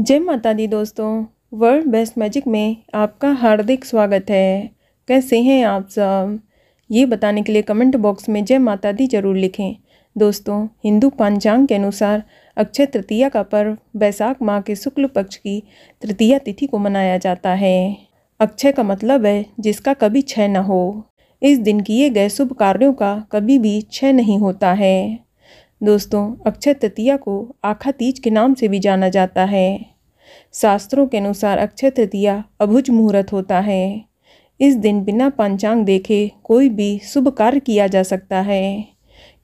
जय माता दी दोस्तों वर्ल्ड बेस्ट मैजिक में आपका हार्दिक स्वागत है कैसे हैं आप सब ये बताने के लिए कमेंट बॉक्स में जय माता दी जरूर लिखें दोस्तों हिंदू पंचांग के अनुसार अक्षय तृतीया का पर्व बैसाख माह के शुक्ल पक्ष की तृतीया तिथि को मनाया जाता है अक्षय का मतलब है जिसका कभी क्षय न हो इस दिन किए गए शुभ कार्यों का कभी भी क्षय नहीं होता है दोस्तों अक्षय तृतीया को आखा तीज के नाम से भी जाना जाता है शास्त्रों के अनुसार अक्षय तृतीया अभुज मुहूर्त होता है इस दिन बिना पंचांग देखे कोई भी शुभ कार्य किया जा सकता है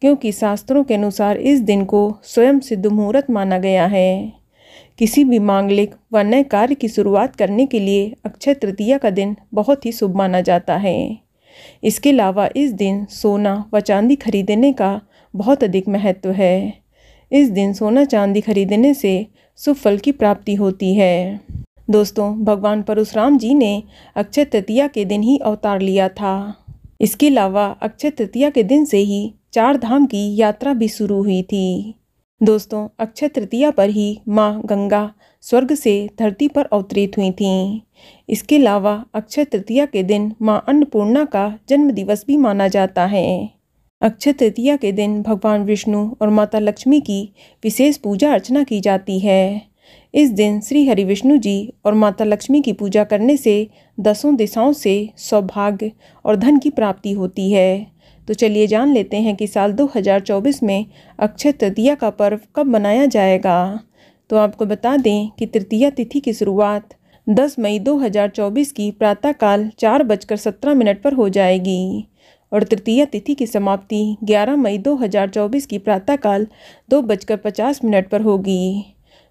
क्योंकि शास्त्रों के अनुसार इस दिन को स्वयं सिद्ध मुहूर्त माना गया है किसी भी मांगलिक व नए कार्य की शुरुआत करने के लिए अक्षय तृतीया का दिन बहुत ही शुभ माना जाता है इसके अलावा इस दिन सोना व चांदी खरीदने का बहुत अधिक महत्व है इस दिन सोना चांदी खरीदने से शुभ फल की प्राप्ति होती है दोस्तों भगवान परशुराम जी ने अक्षय तृतीया के दिन ही अवतार लिया था इसके अलावा अक्षय तृतीया के दिन से ही चार धाम की यात्रा भी शुरू हुई थी दोस्तों अक्षय तृतीया पर ही माँ गंगा स्वर्ग से धरती पर अवतरित हुई थीं इसके अलावा अक्षय तृतीया के दिन माँ अन्नपूर्णा का जन्म दिवस भी माना जाता है अक्षय तृतीया के दिन भगवान विष्णु और माता लक्ष्मी की विशेष पूजा अर्चना की जाती है इस दिन श्री हरि विष्णु जी और माता लक्ष्मी की पूजा करने से दसों दिशाओं से सौभाग्य और धन की प्राप्ति होती है तो चलिए जान लेते हैं कि साल 2024 में अक्षय तृतीया का पर्व कब मनाया जाएगा तो आपको बता दें कि तृतीया तिथि की शुरुआत 10 मई 2024 की प्रातःकाल चार बजकर सत्रह मिनट पर हो जाएगी और तृतीय तिथि की समाप्ति 11 मई 2024 की प्रातःकाल दो बजकर पचास मिनट पर होगी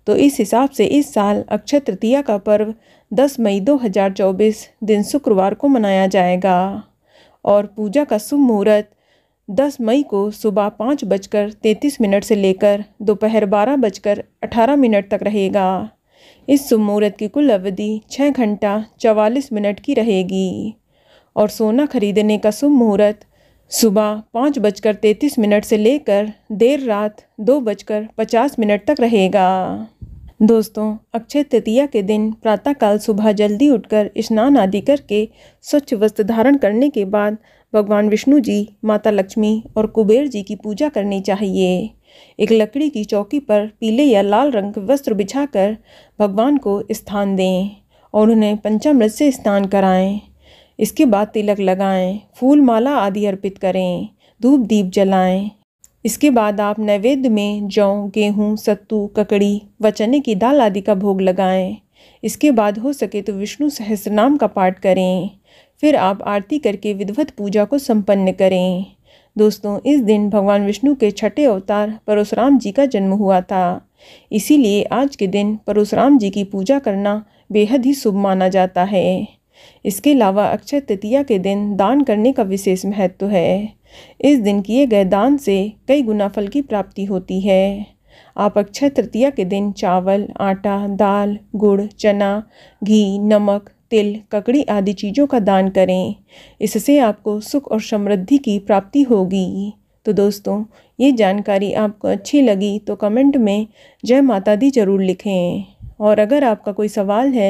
तो इस हिसाब से इस साल अक्षय तृतीया का पर्व 10 मई 2024 दिन शुक्रवार को मनाया जाएगा और पूजा का शुभ मुहूर्त 10 मई को सुबह पाँच बजकर तैंतीस मिनट से लेकर दोपहर बारह बजकर अठारह मिनट तक रहेगा इस शुभ मुहूर्त की कुल अवधि छः घंटा चवालीस मिनट की रहेगी और सोना खरीदने का शुभ मुहूर्त सुबह पाँच बजकर तैंतीस मिनट से लेकर देर रात दो बजकर पचास मिनट तक रहेगा दोस्तों अक्षय तृतीया के दिन प्रातःकाल सुबह जल्दी उठकर स्नान आदि करके स्वच्छ वस्त्र धारण करने के बाद भगवान विष्णु जी माता लक्ष्मी और कुबेर जी की पूजा करनी चाहिए एक लकड़ी की चौकी पर पीले या लाल रंग के वस्त्र बिछाकर भगवान को स्थान दें और उन्हें पंचामृत से स्नान कराएं इसके बाद तिलक लगाएं, फूल माला आदि अर्पित करें धूप दीप जलाएं। इसके बाद आप नैवेद्य में जौ गेहूँ सत्तू ककड़ी व चने की दाल आदि का भोग लगाएं। इसके बाद हो सके तो विष्णु सहस्रनाम का पाठ करें फिर आप आरती करके विधवत पूजा को संपन्न करें दोस्तों इस दिन भगवान विष्णु के छठे अवतार परशुराम जी का जन्म हुआ था इसीलिए आज के दिन परशुराम जी की पूजा करना बेहद ही शुभ माना जाता है इसके अलावा अक्षय तृतीया के दिन दान करने का विशेष महत्व है इस दिन किए गए दान से कई गुना फल की प्राप्ति होती है आप अक्षय तृतीया के दिन चावल आटा दाल गुड़ चना घी नमक तिल ककड़ी आदि चीज़ों का दान करें इससे आपको सुख और समृद्धि की प्राप्ति होगी तो दोस्तों ये जानकारी आपको अच्छी लगी तो कमेंट में जय माता दी ज़रूर लिखें और अगर आपका कोई सवाल है